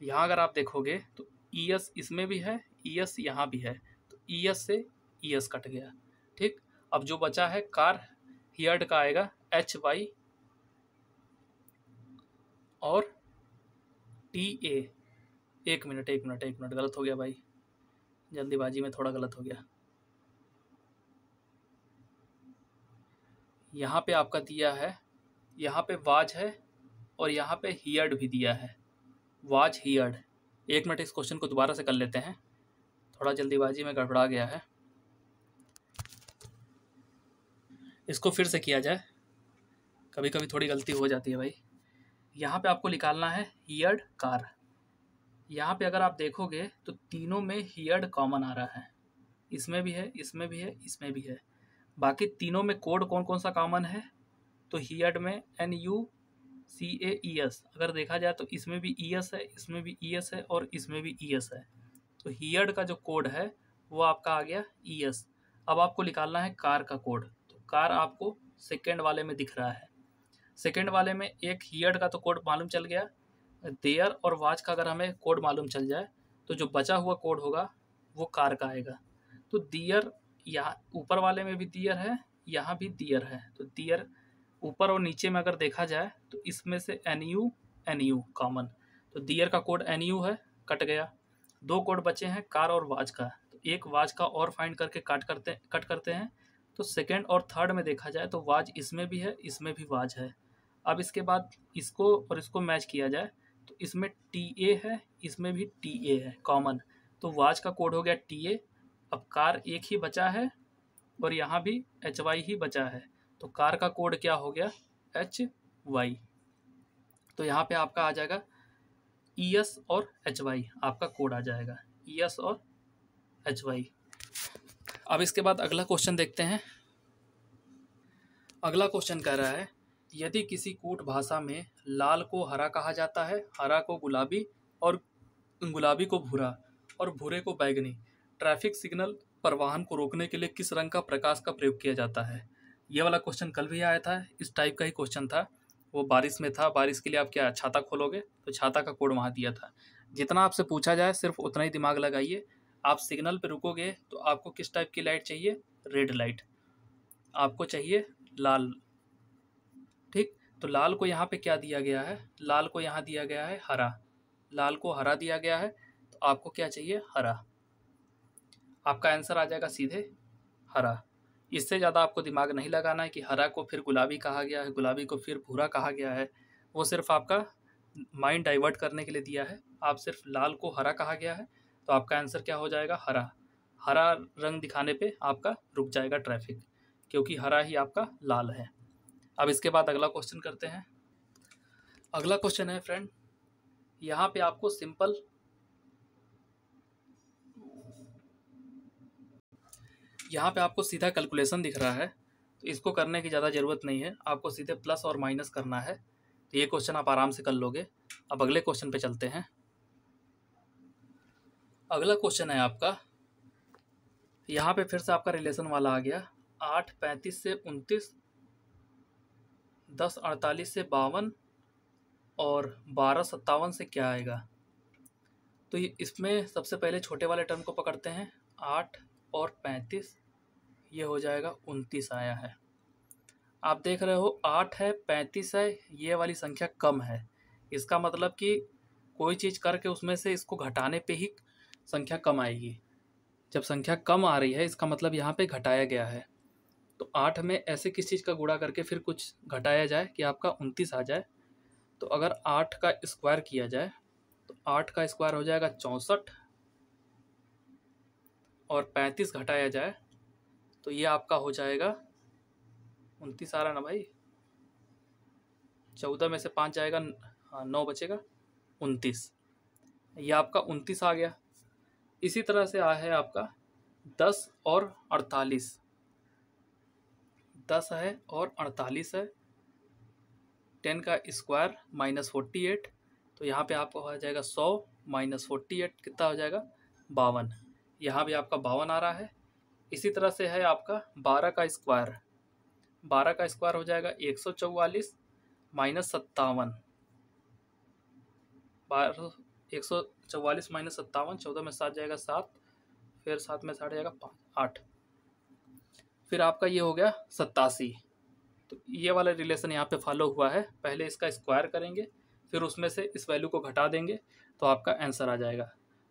यहाँ अगर आप देखोगे तो ई एस इसमें भी है ई एस यहाँ भी है तो ई एस से ई एस कट गया ठीक अब जो बचा है कार हियर्ड का आएगा एच वाई और टी ए एक मिनट एक मिनट एक मिनट गलत हो गया भाई जल्दीबाजी में थोड़ा गलत हो गया यहाँ पे आपका दिया है यहाँ पे वाज है और यहाँ पे हियर्ड भी दिया है वाज हियर्ड एक मिनट इस क्वेश्चन को दोबारा से कर लेते हैं थोड़ा जल्दीबाजी में गड़बड़ा गया है इसको फिर से किया जाए कभी कभी थोड़ी गलती हो जाती है भाई यहाँ पे आपको निकालना है हीयर्ड कार यहाँ पे अगर आप देखोगे तो तीनों में हीयर्ड कॉमन आ रहा है इसमें भी है इसमें भी है इसमें भी है बाकी तीनों में कोड कौन कौन सा कॉमन है तो हीयर्ड में N U C A E S अगर देखा जाए तो इसमें भी ई e एस है इसमें भी ई e एस है और इसमें भी ई e एस है तो हीयर्ड का जो कोड है वो आपका आ गया ई एस अब आपको निकालना है कार का कोड कार आपको सेकेंड वाले में दिख रहा है सेकेंड वाले में एक हीयर का तो कोड मालूम चल गया देयर और वाच का अगर हमें कोड मालूम चल जाए तो जो बचा हुआ कोड होगा वो कार का आएगा तो दियर यहाँ ऊपर वाले में भी दियर है यहाँ भी दियर है तो दियर ऊपर और नीचे में अगर देखा जाए तो इसमें से N U N U common तो दियर का कोड एन यू है कट गया दो कोड बचे हैं कार और वाच का तो एक वाच का और फाइंड करके काट करते कट करते हैं तो सेकेंड और थर्ड में देखा जाए तो वाज इसमें भी है इसमें भी वाज है अब इसके बाद इसको और इसको मैच किया जाए तो इसमें टी ए है इसमें भी टी ए है कॉमन तो वाज का कोड हो गया टी ए अब कार एक ही बचा है और यहाँ भी एच वाई ही बचा है तो कार का कोड क्या हो गया एच वाई तो यहाँ पे आपका आ जाएगा ई e एस और एच वाई आपका कोड आ जाएगा ई e एस और एच वाई अब इसके बाद अगला क्वेश्चन देखते हैं अगला क्वेश्चन कह रहा है यदि किसी कूट भाषा में लाल को हरा कहा जाता है हरा को गुलाबी और गुलाबी को भूरा और भूरे को बैगनी ट्रैफिक सिग्नल पर वाहन को रोकने के लिए किस रंग का प्रकाश का प्रयोग किया जाता है ये वाला क्वेश्चन कल भी आया था इस टाइप का ही क्वेश्चन था वो बारिश में था बारिश के लिए आप क्या छाता खोलोगे तो छाता का कोड वहाँ दिया था जितना आपसे पूछा जाए सिर्फ उतना ही दिमाग लगाइए आप सिग्नल पर रुकोगे तो आपको किस टाइप की लाइट चाहिए रेड लाइट आपको चाहिए लाल ठीक तो लाल को यहाँ पे क्या दिया गया है लाल को यहाँ दिया गया है हरा लाल को हरा दिया गया है तो आपको क्या चाहिए हरा आपका आंसर आ जाएगा सीधे हरा इससे ज़्यादा आपको दिमाग नहीं लगाना है कि हरा को फिर गुलाबी कहा गया है गुलाबी को फिर भूरा कहा गया है वो सिर्फ आपका माइंड डाइवर्ट करने के लिए दिया है आप सिर्फ लाल को हरा कहा गया है तो आपका आंसर क्या हो जाएगा हरा हरा रंग दिखाने पे आपका रुक जाएगा ट्रैफिक क्योंकि हरा ही आपका लाल है अब इसके बाद अगला क्वेश्चन करते हैं अगला क्वेश्चन है फ्रेंड यहाँ पे आपको सिंपल यहाँ पे आपको सीधा कैलकुलेशन दिख रहा है तो इसको करने की ज़्यादा ज़रूरत नहीं है आपको सीधे प्लस और माइनस करना है तो ये क्वेश्चन आप आराम से कर लोगे अब अगले क्वेश्चन पे चलते हैं अगला क्वेश्चन है आपका यहाँ पे फिर से आपका रिलेशन वाला आ गया आठ पैंतीस से उनतीस दस अड़तालीस से बावन और बारह सत्तावन से क्या आएगा तो इसमें सबसे पहले छोटे वाले टर्म को पकड़ते हैं आठ और पैंतीस ये हो जाएगा उनतीस आया है आप देख रहे हो आठ है पैंतीस है ये वाली संख्या कम है इसका मतलब कि कोई चीज़ करके उसमें से इसको घटाने पे ही संख्या कम आएगी जब संख्या कम आ रही है इसका मतलब यहाँ पे घटाया गया है तो आठ में ऐसे किस चीज़ का गुड़ा करके फिर कुछ घटाया जाए कि आपका उनतीस आ जाए तो अगर आठ का स्क्वायर किया जाए तो आठ का स्क्वायर हो जाएगा चौंसठ और पैंतीस घटाया जाए तो ये आपका हो जाएगा उनतीस आ रहा ना भाई चौदह में से पाँच जाएगा हाँ नौ बचेगा उनतीस ये आपका उनतीस आ गया इसी तरह से आया है आपका दस और अड़तालीस दस है और अड़तालीस है टेन का स्क्वायर माइनस फोर्टी एट तो यहाँ पे आपका हो जाएगा सौ माइनस फोर्टी एट कितना हो जाएगा बावन यहाँ भी आपका बावन आ रहा है इसी तरह से है आपका बारह का स्क्वायर बारह का स्क्वायर हो जाएगा एक सौ चौवालीस माइनस सत्तावन बारह एक सौ चवालीस माइनस सत्तावन चौदह में सात जाएगा सात फिर सात में साठ जाएगा पाँच आठ फिर आपका ये हो गया सत्तासी तो ये वाला रिलेशन यहाँ पे फॉलो हुआ है पहले इसका स्क्वायर करेंगे फिर उसमें से इस वैल्यू को घटा देंगे तो आपका आंसर आ जाएगा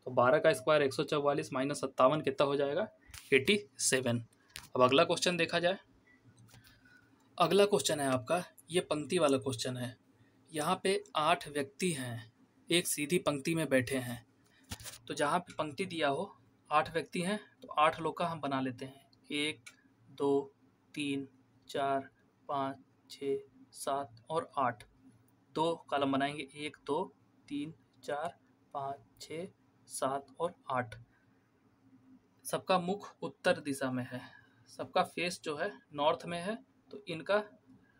तो बारह का स्क्वायर एक सौ चवालीस माइनस सत्तावन कितना हो जाएगा एटी सेवन अब अगला क्वेश्चन देखा जाए अगला क्वेश्चन है आपका ये पंक्ति वाला क्वेश्चन है यहाँ पे आठ व्यक्ति हैं एक सीधी पंक्ति में बैठे हैं तो जहाँ पे पंक्ति दिया हो आठ व्यक्ति हैं तो आठ लोग का हम बना लेते हैं एक दो तीन चार पाँच छ सात और आठ दो कॉलम बनाएंगे एक दो तीन चार पाँच छ सात और आठ सबका मुख उत्तर दिशा में है सबका फेस जो है नॉर्थ में है तो इनका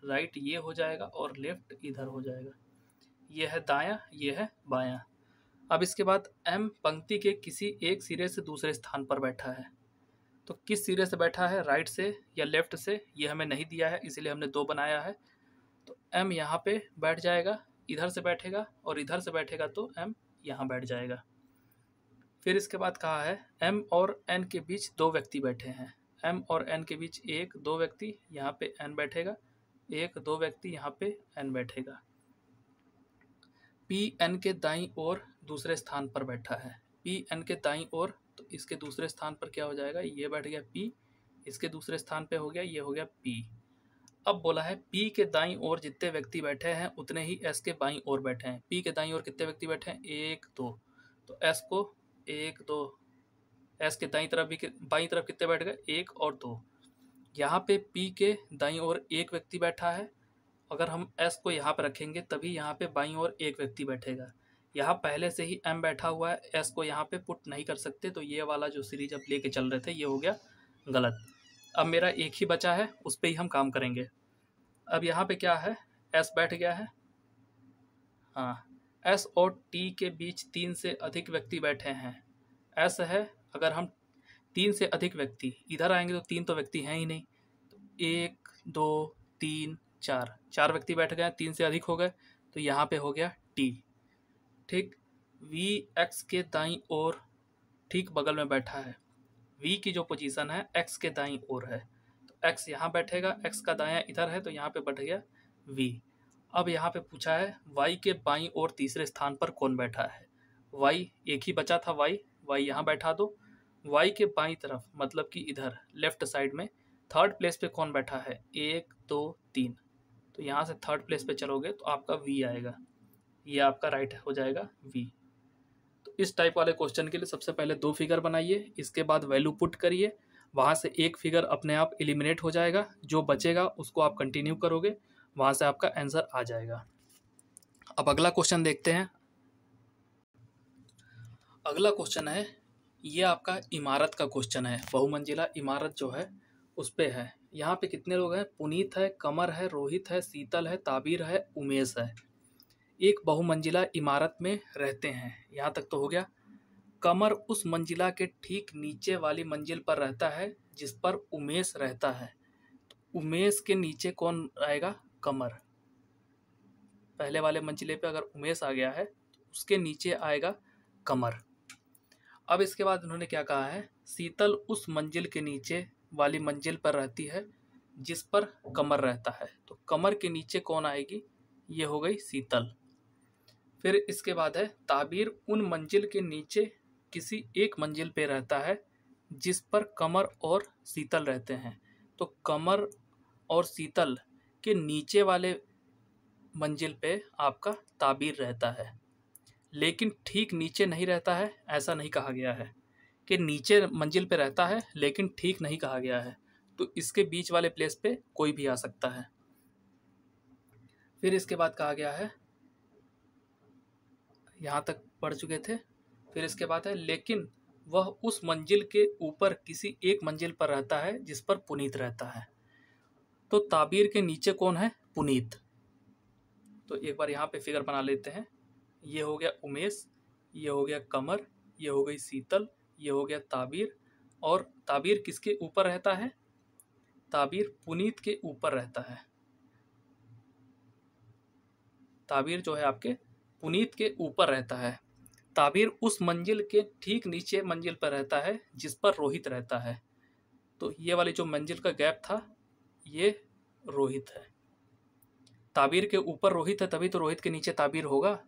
राइट ये हो जाएगा और लेफ्ट इधर हो जाएगा यह है दाया यह है बायां अब इसके बाद एम पंक्ति के किसी एक सिरे से दूसरे स्थान पर बैठा है तो किस सिरे से बैठा है राइट से या लेफ्ट से ये हमें नहीं दिया है इसीलिए हमने दो बनाया है तो एम यहाँ पे बैठ जाएगा इधर से बैठेगा और इधर से बैठेगा तो एम यहाँ बैठ जाएगा फिर इसके बाद कहा है एम और एन के बीच दो व्यक्ति बैठे हैं एम और एन के बीच एक दो व्यक्ति यहाँ पे एन बैठेगा एक दो व्यक्ति यहाँ पे एन बैठेगा पी एन के दाई और दूसरे स्थान पर बैठा है पी एन के दाई और तो इसके दूसरे स्थान पर क्या हो जाएगा ये बैठ गया पी इसके दूसरे स्थान पे हो गया ये हो गया पी अब बोला है पी के दाई और जितने व्यक्ति बैठे हैं उतने ही एस के बाई और बैठे हैं पी के दाई और कितने व्यक्ति बैठे हैं एक दो तो एस को एक दो एस के दाई तरफ भी बाई तरफ कितने बैठ गए एक और दो यहाँ पे पी के दाई और एक व्यक्ति बैठा है अगर हम एस को यहाँ पर रखेंगे तभी यहाँ पे बाई और एक व्यक्ति बैठेगा यहाँ पहले से ही एम बैठा हुआ है एस को यहाँ पे पुट नहीं कर सकते तो ये वाला जो सीरीज अब लेके चल रहे थे ये हो गया गलत अब मेरा एक ही बचा है उस पर ही हम काम करेंगे अब यहाँ पे क्या है एस बैठ गया है हाँ एस और टी के बीच तीन से अधिक व्यक्ति बैठे हैं एस है अगर हम तीन से अधिक व्यक्ति इधर आएंगे तो तीन तो व्यक्ति हैं ही नहीं तो एक दो तीन चार चार व्यक्ति बैठ गए तीन से अधिक हो गए तो यहाँ पे हो गया टी ठीक वी एक्स के दाई और ठीक बगल में बैठा है वी की जो पोजीशन है एक्स के दाई और है तो एक्स यहाँ बैठेगा एक्स का दाया इधर है तो यहाँ पे बैठ गया वी अब यहाँ पे पूछा है वाई के बाई और तीसरे स्थान पर कौन बैठा है वाई एक ही बचा था वाई वाई यहाँ बैठा दो वाई के बाई तरफ मतलब कि इधर लेफ्ट साइड में थर्ड प्लेस पे कौन बैठा है एक दो तीन तो यहाँ से थर्ड प्लेस पे चलोगे तो आपका वी आएगा ये आपका राइट हो जाएगा वी तो इस टाइप वाले क्वेश्चन के लिए सबसे पहले दो फिगर बनाइए इसके बाद वैल्यू पुट करिए वहाँ से एक फिगर अपने आप एलिमिनेट हो जाएगा जो बचेगा उसको आप कंटिन्यू करोगे वहाँ से आपका आंसर आ जाएगा अब अगला क्वेश्चन देखते हैं अगला क्वेश्चन है ये आपका इमारत का क्वेश्चन है बहुमंजिला इमारत जो है उस पर है यहाँ पे कितने लोग हैं पुनीत है कमर है रोहित है शीतल है ताबीर है उमेश है एक बहुमंजिला इमारत में रहते हैं यहाँ तक तो हो गया कमर उस मंजिला के ठीक नीचे वाली मंजिल पर रहता है जिस पर उमेश रहता है तो उमेश के नीचे कौन आएगा कमर पहले वाले मंजिले पे अगर उमेश आ गया है तो उसके नीचे आएगा कमर अब इसके बाद उन्होंने क्या कहा है शीतल उस मंजिल के नीचे वाली मंजिल पर रहती है जिस पर कमर रहता है तो कमर के नीचे कौन आएगी ये हो गई शीतल फिर इसके बाद है ताबीर उन मंजिल के नीचे किसी एक मंजिल पे रहता है जिस पर कमर और शीतल रहते हैं तो कमर और शीतल के नीचे वाले मंजिल पे आपका ताबीर रहता है लेकिन ठीक नीचे नहीं रहता है ऐसा नहीं कहा गया है के नीचे मंजिल पे रहता है लेकिन ठीक नहीं कहा गया है तो इसके बीच वाले प्लेस पे कोई भी आ सकता है फिर इसके बाद कहा गया है यहाँ तक पढ़ चुके थे फिर इसके बाद है लेकिन वह उस मंजिल के ऊपर किसी एक मंजिल पर रहता है जिस पर पुनीत रहता है तो ताबीर के नीचे कौन है पुनीत तो एक बार यहाँ पे फिगर बना लेते हैं ये हो गया उमेश ये हो गया कमर ये हो गई शीतल ये हो गया ताबीर और ताबीर किसके ऊपर रहता है ताबीर पुनीत के ऊपर रहता है ताबीर जो है आपके पुनीत के ऊपर रहता है ताबीर उस मंजिल के ठीक नीचे मंजिल पर रहता है जिस पर रोहित रहता है तो ये वाली जो मंजिल का गैप था ये रोहित है ताबीर के ऊपर रोहित है तभी तो रोहित के नीचे ताबीर होगा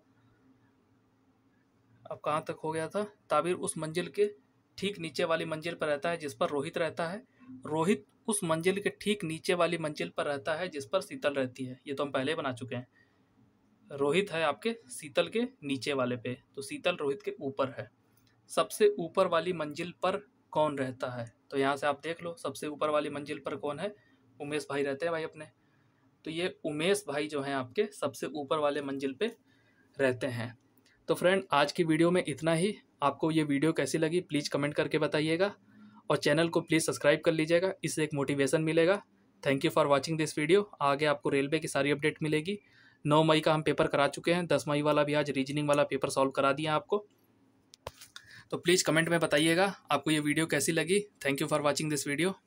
अब कहाँ तक हो गया था ताबिर उस मंजिल के ठीक नीचे वाली मंजिल पर रहता है जिस पर रोहित रहता है रोहित उस मंजिल के ठीक नीचे वाली मंजिल पर रहता है जिस पर शीतल रहती है ये तो हम पहले बना चुके हैं रोहित है आपके शीतल के नीचे वाले पे तो शीतल रोहित के ऊपर है सबसे ऊपर वाली मंजिल पर कौन रहता है तो यहाँ से आप देख लो सबसे ऊपर वाली मंजिल पर कौन है उमेश भाई रहते हैं भाई अपने तो ये उमेश भाई जो हैं आपके सबसे ऊपर वाले मंजिल पे रहते हैं तो फ्रेंड आज की वीडियो में इतना ही आपको ये वीडियो कैसी लगी प्लीज़ कमेंट करके बताइएगा और चैनल को प्लीज़ सब्सक्राइब कर लीजिएगा इससे एक मोटिवेशन मिलेगा thank you for watching this video आगे आपको रेलवे की सारी अपडेट मिलेगी नौ मई का हम पेपर करा चुके हैं दस मई वाला भी आज रीजनिंग वाला पेपर सॉल्व करा दिया आपको तो प्लीज़ कमेंट में बताइएगा आपको ये वीडियो कैसी लगी thank you for watching this video